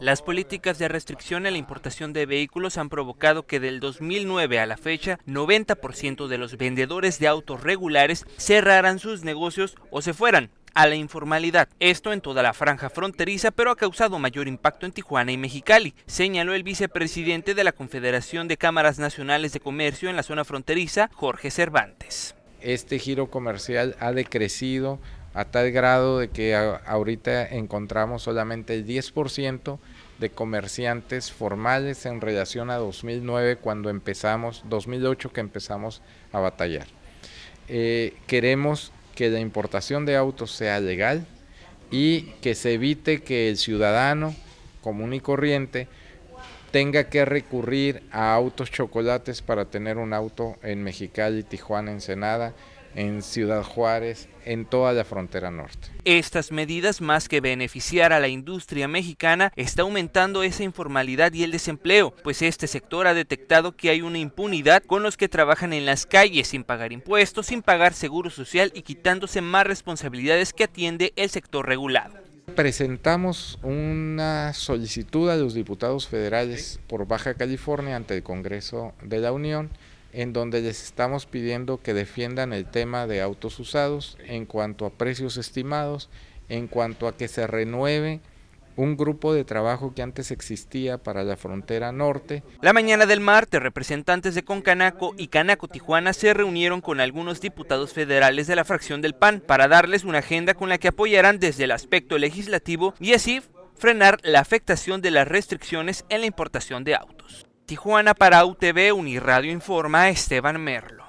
Las políticas de restricción a la importación de vehículos han provocado que del 2009 a la fecha, 90% de los vendedores de autos regulares cerraran sus negocios o se fueran a la informalidad. Esto en toda la franja fronteriza, pero ha causado mayor impacto en Tijuana y Mexicali, señaló el vicepresidente de la Confederación de Cámaras Nacionales de Comercio en la zona fronteriza, Jorge Cervantes. Este giro comercial ha decrecido a tal grado de que ahorita encontramos solamente el 10% de comerciantes formales en relación a 2009 cuando empezamos, 2008 que empezamos a batallar. Eh, queremos que la importación de autos sea legal y que se evite que el ciudadano común y corriente tenga que recurrir a autos chocolates para tener un auto en Mexicali, Tijuana, Ensenada, en Ciudad Juárez, en toda la frontera norte. Estas medidas, más que beneficiar a la industria mexicana, está aumentando esa informalidad y el desempleo, pues este sector ha detectado que hay una impunidad con los que trabajan en las calles sin pagar impuestos, sin pagar seguro social y quitándose más responsabilidades que atiende el sector regulado. Presentamos una solicitud a los diputados federales por Baja California ante el Congreso de la Unión en donde les estamos pidiendo que defiendan el tema de autos usados en cuanto a precios estimados, en cuanto a que se renueve un grupo de trabajo que antes existía para la frontera norte. La mañana del martes, representantes de Concanaco y Canaco Tijuana se reunieron con algunos diputados federales de la fracción del PAN para darles una agenda con la que apoyarán desde el aspecto legislativo y así frenar la afectación de las restricciones en la importación de autos. Tijuana para UTV Uniradio Informa Esteban Merlo.